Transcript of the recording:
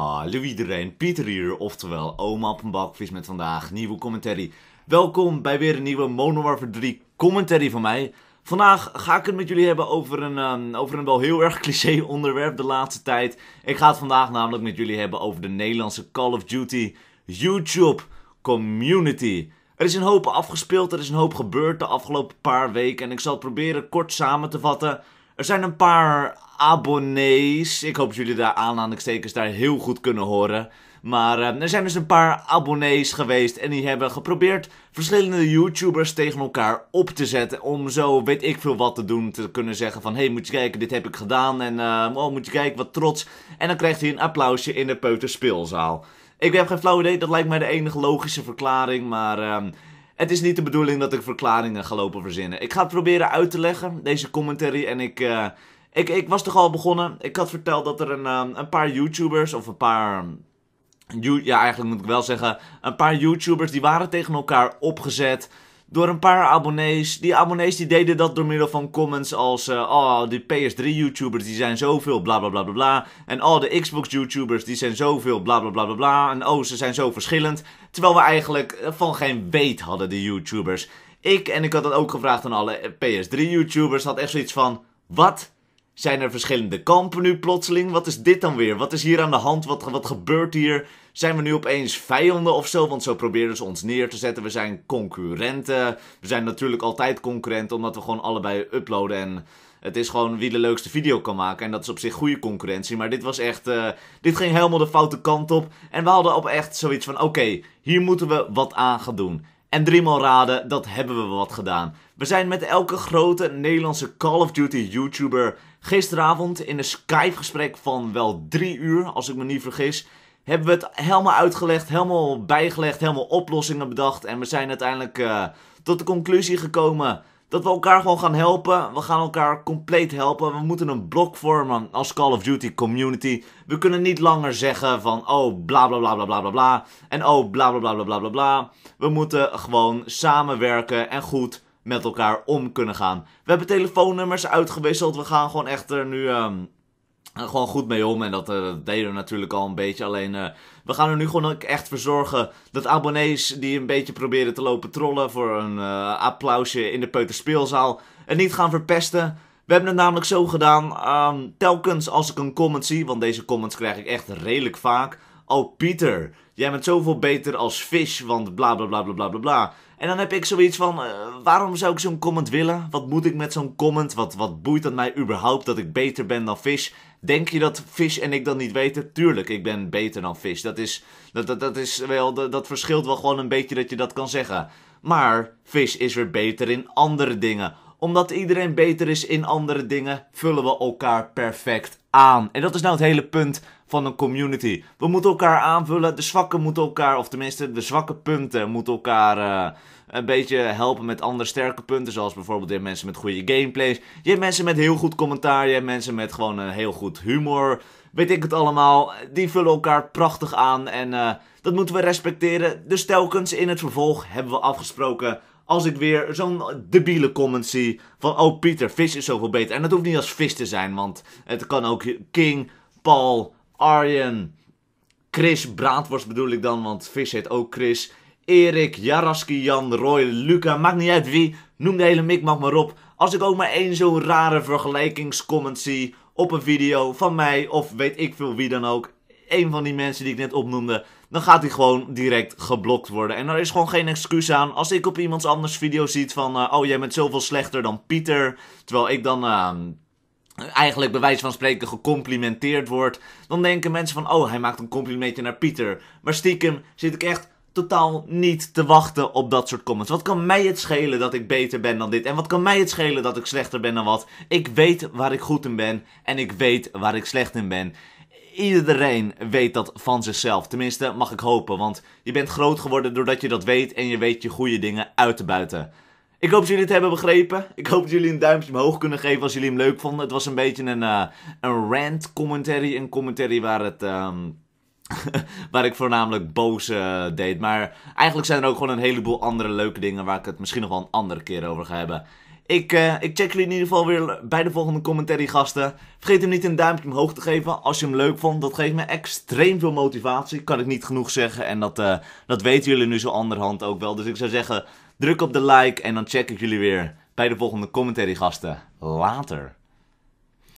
Ah, Louis Pieter hier, oftewel oma op een bakvis met vandaag nieuwe commentary. Welkom bij weer een nieuwe Warfare 3 commentary van mij. Vandaag ga ik het met jullie hebben over een, ehm, over een wel heel erg cliché onderwerp de laatste tijd. Ik ga het vandaag namelijk met jullie hebben over de Nederlandse Call of Duty YouTube Community. Er is een hoop afgespeeld, er is een hoop gebeurd de afgelopen paar weken en ik zal het proberen kort samen te vatten er zijn een paar abonnees. Ik hoop dat jullie daar aanhalingstekens daar heel goed kunnen horen. Maar eh, er zijn dus een paar abonnees geweest en die hebben geprobeerd verschillende YouTubers tegen elkaar op te zetten. Om zo weet ik veel wat te doen, te kunnen zeggen van hé hey, moet je kijken dit heb ik gedaan en eh, oh moet je kijken wat trots. En dan krijgt hij een applausje in de peuterspeelzaal. Ik heb geen flauw idee, dat lijkt mij de enige logische verklaring, maar... Ehm, het is niet de bedoeling dat ik verklaringen ga lopen verzinnen. Ik ga het proberen uit te leggen, deze commentary. En ik, eh, ik, ik was toch al begonnen. Ik had verteld dat er een, eh, een paar YouTubers of een paar... Mm, ja, eigenlijk moet ik wel zeggen, een paar YouTubers die waren tegen elkaar opgezet door een paar abonnees. Die abonnees die deden dat door middel van comments als... Eh, oh, die PS3-YouTubers die zijn zoveel bla bla bla bla bla. En al de Xbox-YouTubers die zijn zoveel bla bla bla bla bla. En oh, ze zijn zo verschillend. Terwijl we eigenlijk eh, van geen weet hadden, de YouTubers. Ik, en ik had dat ook gevraagd aan alle PS3-YouTubers, had echt zoiets van... Wat? Zijn er verschillende kampen nu plotseling? Wat is dit dan weer? Wat is hier aan de hand? Wat, wat gebeurt hier? Zijn we nu opeens vijanden of zo? Want zo proberen ze ons neer te zetten. We zijn concurrenten. We zijn natuurlijk altijd concurrenten omdat we gewoon allebei uploaden. En het is gewoon wie de leukste video kan maken. En dat is op zich goede concurrentie. Maar dit was echt. Eh, dit ging helemaal de foute kant op. En we hadden op echt zoiets van: oké, hier moeten we wat aan gaan doen. En driemaal raden, dat hebben we wat gedaan. We zijn met elke grote Nederlandse Call of Duty YouTuber gisteravond in een Skype gesprek van wel drie uur, als ik me niet vergis, hebben we het helemaal uitgelegd, helemaal bijgelegd, helemaal oplossingen bedacht. En we zijn uiteindelijk eh, tot de conclusie gekomen dat we elkaar gewoon gaan helpen. We gaan elkaar compleet helpen. We moeten een blok vormen als Call of Duty community. We kunnen niet langer zeggen van oh bla bla bla bla bla bla bla. En oh bla bla bla bla bla bla bla. We moeten gewoon samenwerken en goed met elkaar om kunnen gaan. We hebben telefoonnummers uitgewisseld. We gaan gewoon echt er nu gewoon goed mee om. En eh, dat, deden we natuurlijk al een beetje. Alleen eh, we gaan er nu gewoon echt voor zorgen dat abonnees die een beetje proberen te lopen trollen voor een eh, applausje in de Peuterspeelzaal en niet gaan verpesten. We hebben het namelijk zo gedaan, ehm, telkens als ik een comment zie, want deze comments krijg ik echt redelijk vaak. Oh, Pieter, jij bent zoveel beter als Fish, want bla bla bla bla bla bla. En dan heb ik zoiets van, eh, waarom zou ik zo'n comment willen? Wat moet ik met zo'n comment? Wat, wat boeit het mij überhaupt dat ik beter ben dan Fish? Denk je dat Fish en ik dat niet weten? Tuurlijk, ik ben beter dan Fish. Dat, is, dat, dat, dat, is wel, dat, dat verschilt wel gewoon een beetje dat je dat kan zeggen. Maar Fish is weer beter in andere dingen omdat iedereen beter is in andere dingen, vullen we elkaar perfect aan. En dat is nou het hele punt van een community. We moeten elkaar aanvullen. De zwakken moeten elkaar, of tenminste de zwakke punten, moeten elkaar eh, een beetje helpen met andere sterke punten. Zoals bijvoorbeeld je mensen met goede gameplays. Je hebt mensen met heel goed commentaar. Je hebt mensen met gewoon een heel goed humor. Weet ik het allemaal. Die vullen elkaar prachtig aan. En eh, dat moeten we respecteren. Dus telkens in het vervolg hebben we afgesproken als ik weer zo'n debiele comment zie van oh Pieter, vis is zoveel beter. En dat hoeft niet als vis te zijn, want het kan ook King, Paul, Arjen, Chris Braadworst bedoel ik dan, want Vis heet ook Chris. Erik, Jaraski, Jan, Roy, Luca, maakt niet uit wie, noem de hele mikmak maar op. Als ik ook maar één zo'n rare vergelijkingscomment zie op een video van mij of weet ik veel wie dan ook, één van die mensen die ik net opnoemde, dan gaat hij gewoon direct geblokt worden. En daar is gewoon geen excuus aan. Als ik op iemands anders video ziet van, eh, oh jij bent zoveel slechter dan Pieter, terwijl ik dan... Ehm, eigenlijk bij wijze van spreken gecomplimenteerd wordt, dan denken mensen van, oh, hij maakt een complimentje naar Pieter. Maar stiekem zit ik echt totaal niet te wachten op dat soort comments. Wat kan mij het schelen dat ik beter ben dan dit? En wat kan mij het schelen dat ik slechter ben dan wat? Ik weet waar ik goed in ben en ik weet waar ik slecht in ben. Iedereen weet dat van zichzelf. Tenminste, mag ik hopen, want je bent groot geworden doordat je dat weet en je weet je goede dingen uit te buiten. Ik hoop dat jullie het hebben begrepen. Ik hoop dat jullie een duimpje omhoog kunnen geven als jullie hem leuk vonden. Het was een beetje een, eh, een rant commentary. Een commentary waar het... Ehm, waar ik voornamelijk boos eh, deed. Maar eigenlijk zijn er ook gewoon een heleboel andere leuke dingen waar ik het misschien nog wel een andere keer over ga hebben. Ik, eh, ik check jullie in ieder geval weer bij de volgende commentary gasten. Vergeet hem niet een duimpje omhoog te geven als je hem leuk vond. Dat geeft me extreem veel motivatie. Kan ik niet genoeg zeggen. En dat, dat weten jullie nu zo anderhand ook wel. Dus ik zou zeggen, Druk op de like en dan check ik jullie weer bij de volgende commentary gasten. Later.